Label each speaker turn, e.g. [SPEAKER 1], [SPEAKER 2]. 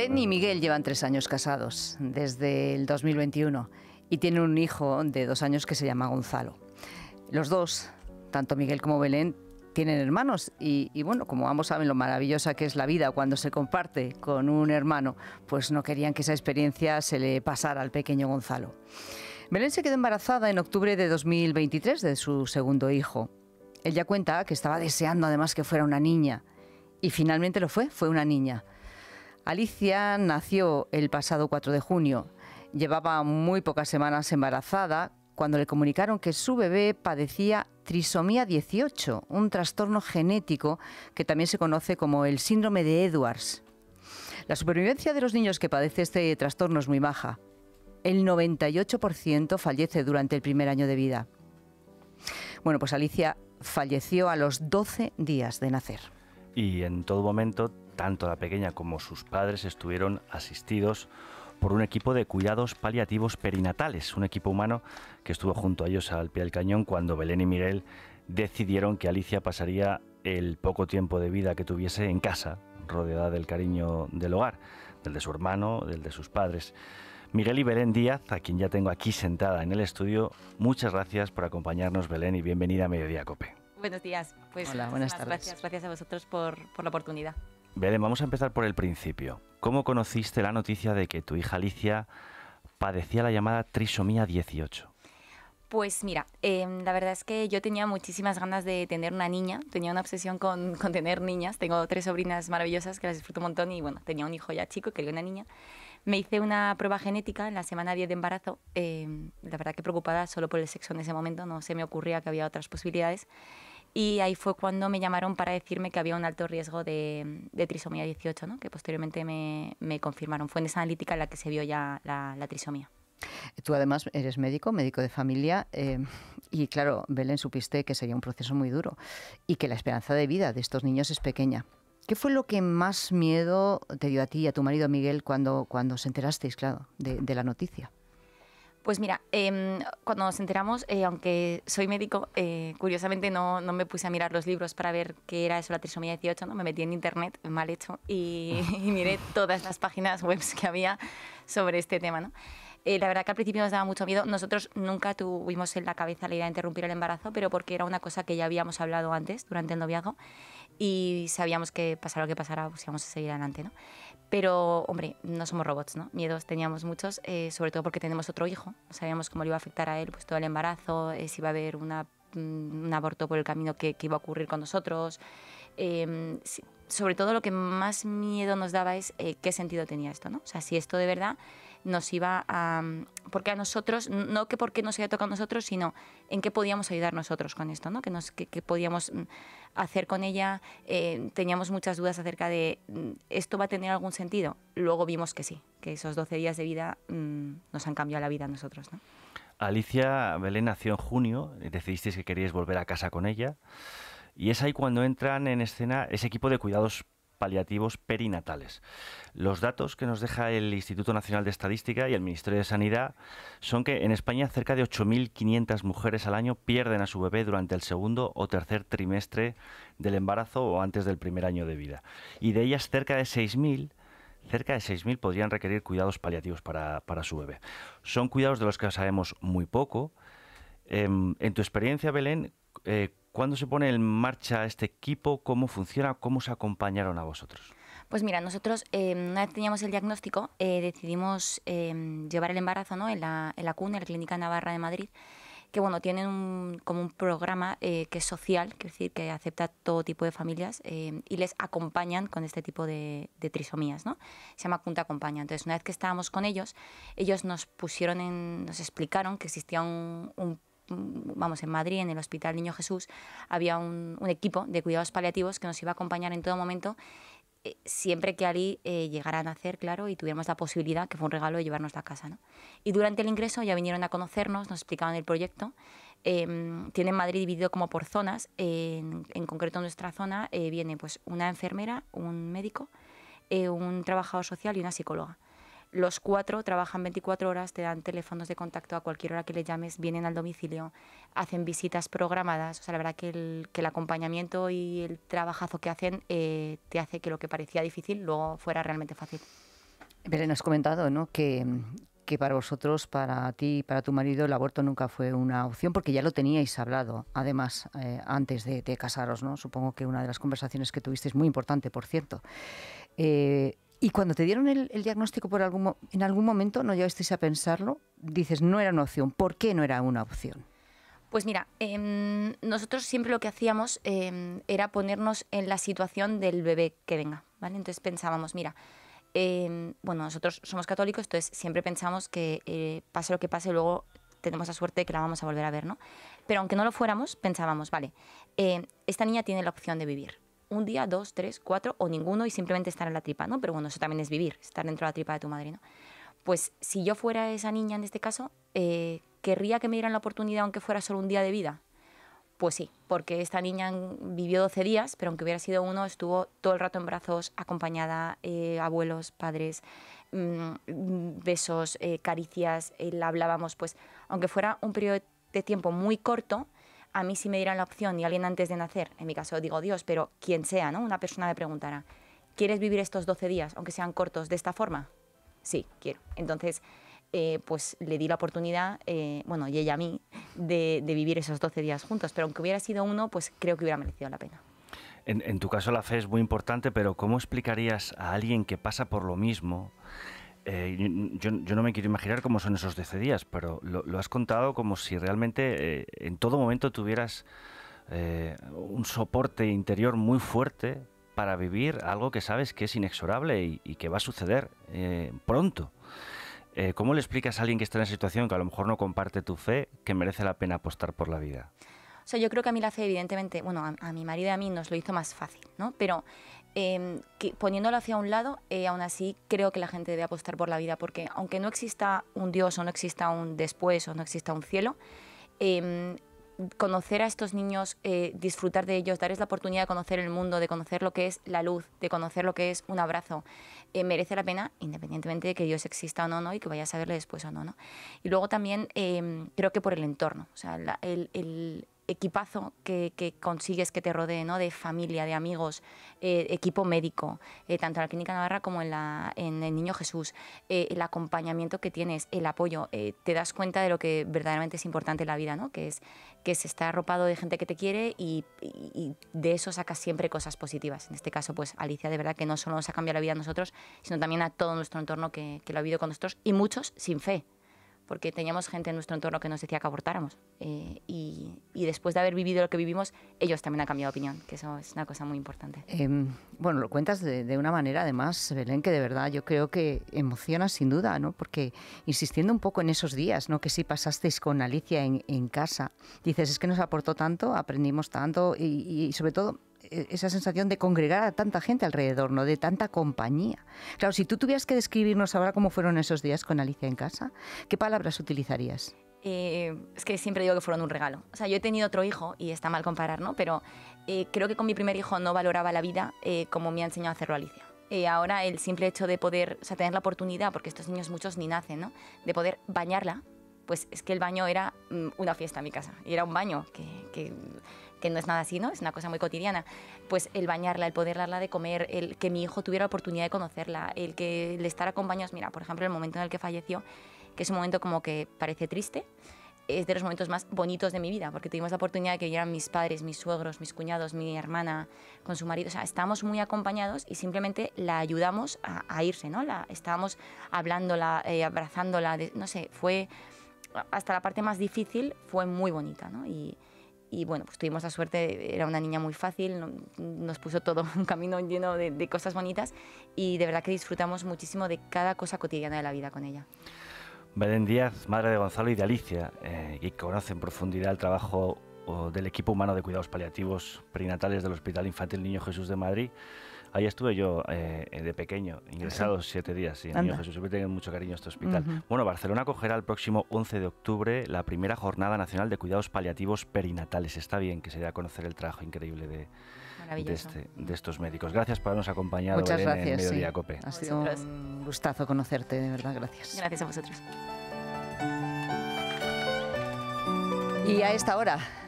[SPEAKER 1] Belén y Miguel llevan tres años casados, desde el 2021, y tienen un hijo de dos años que se llama Gonzalo. Los dos, tanto Miguel como Belén, tienen hermanos y, bueno, como ambos saben lo maravillosa que es la vida cuando se comparte con un hermano, pues no querían que esa experiencia se le pasara al pequeño Gonzalo. Belén se quedó embarazada en octubre de 2023 de su segundo hijo. Él ya cuenta que estaba deseando además que fuera una niña y finalmente lo fue, fue una niña. Alicia nació el pasado 4 de junio. Llevaba muy pocas semanas embarazada cuando le comunicaron que su bebé padecía trisomía 18, un trastorno genético que también se conoce como el síndrome de Edwards. La supervivencia de los niños que padece este trastorno es muy baja. El 98% fallece durante el primer año de vida. Bueno, pues Alicia falleció a los 12 días de nacer.
[SPEAKER 2] Y en todo momento tanto la pequeña como sus padres estuvieron asistidos por un equipo de cuidados paliativos perinatales, un equipo humano que estuvo junto a ellos al pie del cañón cuando Belén y Miguel decidieron que Alicia pasaría el poco tiempo de vida que tuviese en casa, rodeada del cariño del hogar, del de su hermano, del de sus padres. Miguel y Belén Díaz, a quien ya tengo aquí sentada en el estudio, muchas gracias por acompañarnos, Belén, y bienvenida a Mediodía Cope.
[SPEAKER 3] Buenos días. Pues Hola, buenas tardes. Gracias, a vosotros por la oportunidad.
[SPEAKER 2] Belén, vamos a empezar por el principio. ¿Cómo conociste la noticia de que tu hija Alicia padecía la llamada trisomía 18?
[SPEAKER 3] Pues mira, em, la verdad es que yo tenía muchísimas ganas de tener una niña, tenía una obsesión con, tener niñas, tengo tres sobrinas maravillosas que las disfruto un montón y bueno, tenía un hijo ya chico, que quería una niña. Me hice una prueba genética en la semana 10 de embarazo, em, la verdad que preocupada solo por el sexo en ese momento, no se me ocurría que había otras posibilidades y ahí fue cuando me llamaron para decirme que había un alto riesgo de, trisomía 18, ¿no? que posteriormente me, confirmaron. Fue en esa analítica en la que se vio ya la, trisomía.
[SPEAKER 1] Tú además eres médico, médico de familia, eh, y claro, Belén supiste que sería un proceso muy duro y que la esperanza de vida de estos niños es pequeña. ¿Qué fue lo que más miedo te dio a ti y a tu marido Miguel cuando, cuando os enterasteis, claro, de la noticia?
[SPEAKER 3] Pues mira, em, cuando nos enteramos, eh, aunque soy médico, eh, curiosamente no, me puse a mirar los libros para ver qué era eso la trisomía 18, ¿no? me metí en internet, mal hecho, y, miré todas las páginas web que había sobre este tema. Eh, la verdad que al principio nos daba mucho miedo. Nosotros nunca tuvimos en la cabeza la idea de interrumpir el embarazo, pero porque era una cosa que ya habíamos hablado antes, durante el noviazgo y sabíamos que pasara lo que pasara, pues íbamos a seguir adelante, ¿no? Pero, hombre, no somos robots, ¿no? Miedos teníamos muchos, eh, sobre todo porque tenemos otro hijo. No sabíamos cómo le iba a afectar a él pues, todo el embarazo, eh, si iba a haber mm, un aborto por el camino que, iba a ocurrir con nosotros. Em, sobre todo lo que más miedo nos daba es eh, qué sentido tenía esto, ¿no? O sea, si esto de verdad nos iba a... Porque a nosotros, no que porque nos haya tocado a nosotros, sino en qué podíamos ayudar nosotros con esto, ¿no? Que, nos, podíamos mm, hacer con ella. Eh, teníamos muchas dudas acerca de, mm, ¿esto va a tener algún sentido? Luego vimos que sí, que esos 12 días de vida mm, nos han cambiado la vida a nosotros,
[SPEAKER 2] Alicia Belén nació en junio, eh, decidisteis que queríais volver a casa con ella. Y es ahí cuando entran en escena ese equipo de cuidados paliativos perinatales. Los datos que nos deja el Instituto Nacional de Estadística y el Ministerio de Sanidad son que en España cerca de 8.500 mujeres al año pierden a su bebé durante el segundo o tercer trimestre del embarazo o antes del primer año de vida. Y de ellas cerca de 6.000 cerca de 6.000 podrían requerir cuidados paliativos para, su bebé. Son cuidados de los que sabemos muy poco. Em, en tu experiencia, Belén, eh, ¿Cuándo se pone en marcha este equipo? ¿Cómo funciona? ¿Cómo se acompañaron a vosotros?
[SPEAKER 3] Pues mira, nosotros em, una vez teníamos el diagnóstico, eh, decidimos em, llevar el embarazo ¿no? en, la, CUN, en la Clínica Navarra de Madrid, que bueno, tienen un, como un programa eh, que es social, que es decir, que acepta todo tipo de familias eh, y les acompañan con este tipo de, trisomías, ¿no? Se llama punta Acompaña. Entonces, una vez que estábamos con ellos, ellos nos pusieron en, nos explicaron que existía un Mm, vamos, en Madrid, en el Hospital Niño Jesús, había un, equipo de cuidados paliativos que nos iba a acompañar en todo momento eh, siempre que allí llegaran eh, llegara a nacer, claro, y tuviéramos la posibilidad, que fue un regalo, de llevarnos a casa. ¿no? Y durante el ingreso ya vinieron a conocernos, nos explicaban el proyecto. Em, tienen Madrid dividido como por zonas. en, en, concreto, en nuestra zona eh, viene pues, una enfermera, un médico, un trabajador social y una psicóloga. Los cuatro trabajan 24 horas, te dan teléfonos de contacto a cualquier hora que le llames, vienen al domicilio, hacen visitas programadas. O sea, la verdad que el, acompañamiento y el trabajazo que hacen eh, te hace que lo que parecía difícil luego fuera realmente fácil.
[SPEAKER 1] Belén, has comentado que, para vosotros, para ti, y para tu marido, el aborto nunca fue una opción porque ya lo teníais hablado, además, eh, antes de, casaros, ¿no? Supongo que una de las conversaciones que tuviste es muy importante, por cierto. Eh, y cuando te dieron el, diagnóstico por algún, en algún momento, no llevasteis a pensarlo, dices, no era una opción. ¿Por qué no era una opción?
[SPEAKER 3] Pues mira, em, nosotros siempre lo que hacíamos em, era ponernos en la situación del bebé que venga, ¿vale? Entonces pensábamos, mira, em, bueno, nosotros somos católicos, entonces siempre pensamos que eh, pase lo que pase, luego tenemos la suerte de que la vamos a volver a ver, ¿no? Pero aunque no lo fuéramos, pensábamos, vale, esta niña tiene la opción de vivir, un día, dos, tres, cuatro o ninguno y simplemente estar en la tripa, ¿no? Pero bueno, eso también es vivir, estar dentro de la tripa de tu madre, ¿no? Pues si yo fuera esa niña en este caso, eh, ¿querría que me dieran la oportunidad aunque fuera solo un día de vida? Pues sí, porque esta niña vivió 12 días, pero aunque hubiera sido uno, estuvo todo el rato en brazos, acompañada, eh, abuelos, padres, mm, besos, eh, caricias, la hablábamos, pues aunque fuera un periodo de tiempo muy corto, a mí si me dieran la opción y alguien antes de nacer, en mi caso digo Dios, pero quien sea, ¿no? Una persona me preguntará, ¿quieres vivir estos 12 días, aunque sean cortos, de esta forma? Sí, quiero. Entonces, eh, pues le di la oportunidad, eh, bueno, y ella a mí, de, vivir esos 12 días juntos. Pero aunque hubiera sido uno, pues creo que hubiera merecido la pena.
[SPEAKER 2] en tu caso la fe es muy importante, pero ¿cómo explicarías a alguien que pasa por lo mismo eh, yo, no me quiero imaginar cómo son esos 12 días, pero lo, has contado como si realmente eh, en todo momento tuvieras eh, un soporte interior muy fuerte para vivir algo que sabes que es inexorable y, que va a suceder pronto. ¿Cómo le explicas a alguien que está en esa situación, que a lo mejor no comparte tu fe, que merece la pena apostar por la vida?
[SPEAKER 3] O sea, yo creo que a mí la fe, evidentemente, bueno, a, mi marido y a mí nos lo hizo más fácil, ¿no? Pero Em, que, poniéndolo hacia un lado, eh, aún así creo que la gente debe apostar por la vida, porque aunque no exista un Dios o no exista un después o no exista un cielo, em, conocer a estos niños, eh, disfrutar de ellos, darles la oportunidad de conocer el mundo, de conocer lo que es la luz, de conocer lo que es un abrazo, eh, merece la pena independientemente de que Dios exista o no, ¿no? y que vayas a verle después o no, no. Y luego también em, creo que por el entorno, o sea, el, el equipazo que, consigues que te rodee, ¿no? De familia, de amigos, eh, equipo médico, eh, tanto en la Clínica Navarra como en, la, en el Niño Jesús, eh, el acompañamiento que tienes, el apoyo, te das cuenta de lo que verdaderamente es importante en la vida, ¿no? Que es, que se está arropado de gente que te quiere y, de eso sacas siempre cosas positivas. En este caso, pues Alicia, de verdad que no solo nos ha cambiado la vida a nosotros, sino también a todo nuestro entorno que, que lo ha vivido con nosotros y muchos sin fe porque teníamos gente en nuestro entorno que nos decía que abortáramos. Eh, y, después de haber vivido lo que vivimos, ellos también han cambiado de opinión, que eso es una cosa muy importante.
[SPEAKER 1] Em, bueno, lo cuentas de, una manera, además, Belén, que de verdad yo creo que emociona sin duda, ¿no? Porque insistiendo un poco en esos días, ¿no? Que sí pasasteis con Alicia en, casa, dices, es que nos aportó tanto, aprendimos tanto y, y sobre todo e-, esa sensación de congregar a tanta gente alrededor, ¿no? De tanta compañía. Claro, si tú tuvieras que describirnos ahora cómo fueron esos días con Alicia en casa, ¿qué palabras utilizarías?
[SPEAKER 3] Eh, es que siempre digo que fueron un regalo. O sea, yo he tenido otro hijo y está mal comparar, ¿no? Pero eh, creo que con mi primer hijo no valoraba la vida eh, como me ha enseñado a hacerlo Alicia. ahora el simple hecho de poder, o sea, tener la oportunidad, porque estos niños muchos ni nacen, ¿no? De poder bañarla, pues es que el baño era mm, una fiesta en mi casa, y era un baño que, que, no es nada así, ¿no? Es una cosa muy cotidiana. Pues el bañarla, el poder darla de comer, el que mi hijo tuviera la oportunidad de conocerla, el que le estar acompañados, mira, por ejemplo, el momento en el que falleció, que es un momento como que parece triste, es de los momentos más bonitos de mi vida, porque tuvimos la oportunidad de que vinieran mis padres, mis suegros, mis cuñados, mi hermana con su marido. O sea, estábamos muy acompañados y simplemente la ayudamos a, irse, ¿no? La, estábamos hablándola, eh, abrazándola, no sé, fue hasta la parte más difícil fue muy bonita, ¿no? Y, bueno, pues tuvimos la suerte, era una niña muy fácil, nos puso todo un camino lleno de, cosas bonitas y de verdad que disfrutamos muchísimo de cada cosa cotidiana de la vida con ella.
[SPEAKER 2] Belén Díaz, madre de Gonzalo y de Alicia, eh, y conoce en profundidad el trabajo del equipo humano de cuidados paliativos prenatales del Hospital Infantil Niño Jesús de Madrid. Ahí estuve yo eh, eh, de pequeño, ingresado siete días, sí, niño Jesús. Siempre tengo mucho cariño a este hospital. Bueno, Barcelona acogerá el próximo 11 de octubre la primera Jornada Nacional de Cuidados Paliativos Perinatales. Está bien que se dé a conocer el trabajo increíble de, este, estos médicos. Gracias por habernos acompañado Muchas en Mediodía sí. Ha sido
[SPEAKER 1] un gustazo conocerte, de verdad, gracias. Gracias a vosotros. Y a esta hora